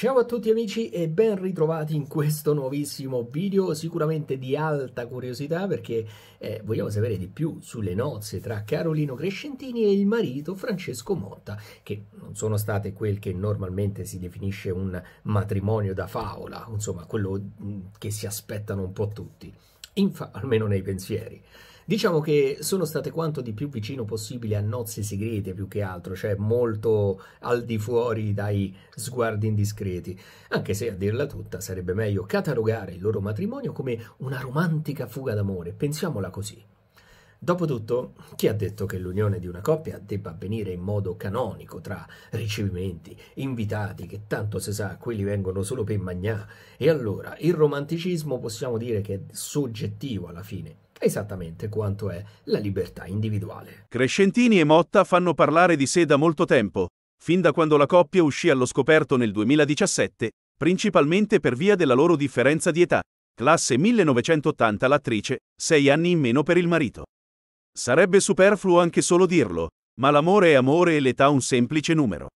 Ciao a tutti amici e ben ritrovati in questo nuovissimo video, sicuramente di alta curiosità perché eh, vogliamo sapere di più sulle nozze tra Carolino Crescentini e il marito Francesco Motta, che non sono state quel che normalmente si definisce un matrimonio da favola, insomma quello mm, che si aspettano un po' tutti, Infa almeno nei pensieri. Diciamo che sono state quanto di più vicino possibile a nozze segrete più che altro, cioè molto al di fuori dai sguardi indiscreti, anche se a dirla tutta sarebbe meglio catalogare il loro matrimonio come una romantica fuga d'amore, pensiamola così. Dopotutto, chi ha detto che l'unione di una coppia debba avvenire in modo canonico tra ricevimenti, invitati che tanto si sa quelli vengono solo per magnà? E allora, il romanticismo possiamo dire che è soggettivo alla fine esattamente quanto è la libertà individuale. Crescentini e Motta fanno parlare di sé da molto tempo, fin da quando la coppia uscì allo scoperto nel 2017, principalmente per via della loro differenza di età, classe 1980 l'attrice, sei anni in meno per il marito. Sarebbe superfluo anche solo dirlo, ma l'amore è amore e l'età un semplice numero.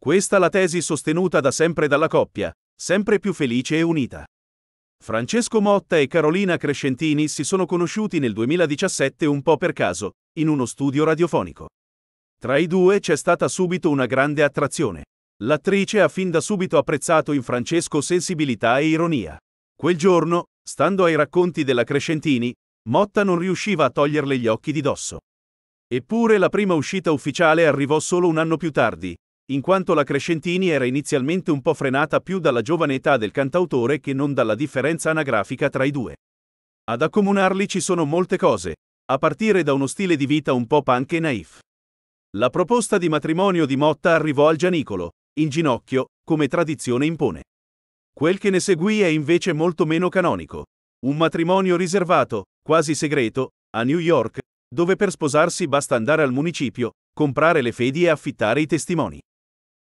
Questa la tesi sostenuta da sempre dalla coppia, sempre più felice e unita. Francesco Motta e Carolina Crescentini si sono conosciuti nel 2017 un po' per caso, in uno studio radiofonico. Tra i due c'è stata subito una grande attrazione. L'attrice ha fin da subito apprezzato in Francesco sensibilità e ironia. Quel giorno, stando ai racconti della Crescentini, Motta non riusciva a toglierle gli occhi di dosso. Eppure la prima uscita ufficiale arrivò solo un anno più tardi, in quanto la Crescentini era inizialmente un po' frenata più dalla giovane età del cantautore che non dalla differenza anagrafica tra i due. Ad accomunarli ci sono molte cose, a partire da uno stile di vita un po' punk e naif. La proposta di matrimonio di Motta arrivò al Gianicolo, in ginocchio, come tradizione impone. Quel che ne seguì è invece molto meno canonico. Un matrimonio riservato, quasi segreto, a New York, dove per sposarsi basta andare al municipio, comprare le fedi e affittare i testimoni.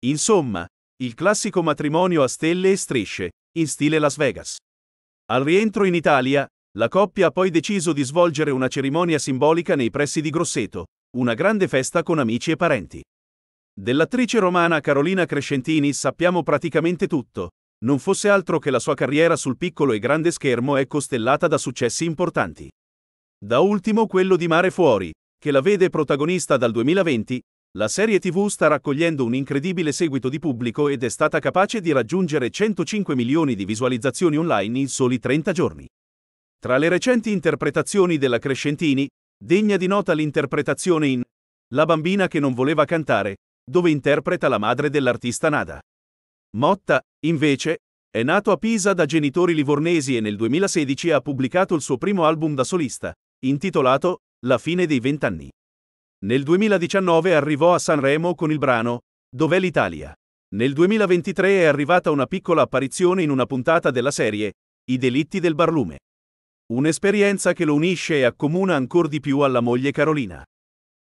Insomma, il classico matrimonio a stelle e strisce, in stile Las Vegas. Al rientro in Italia, la coppia ha poi deciso di svolgere una cerimonia simbolica nei pressi di Grosseto, una grande festa con amici e parenti. Dell'attrice romana Carolina Crescentini sappiamo praticamente tutto, non fosse altro che la sua carriera sul piccolo e grande schermo è costellata da successi importanti. Da ultimo quello di Mare Fuori, che la vede protagonista dal 2020, la serie TV sta raccogliendo un incredibile seguito di pubblico ed è stata capace di raggiungere 105 milioni di visualizzazioni online in soli 30 giorni. Tra le recenti interpretazioni della Crescentini, degna di nota l'interpretazione in La bambina che non voleva cantare, dove interpreta la madre dell'artista Nada. Motta, invece, è nato a Pisa da genitori livornesi e nel 2016 ha pubblicato il suo primo album da solista, intitolato La fine dei vent'anni. Nel 2019 arrivò a Sanremo con il brano Dov'è l'Italia? Nel 2023 è arrivata una piccola apparizione in una puntata della serie I delitti del barlume. Un'esperienza che lo unisce e accomuna ancor di più alla moglie Carolina.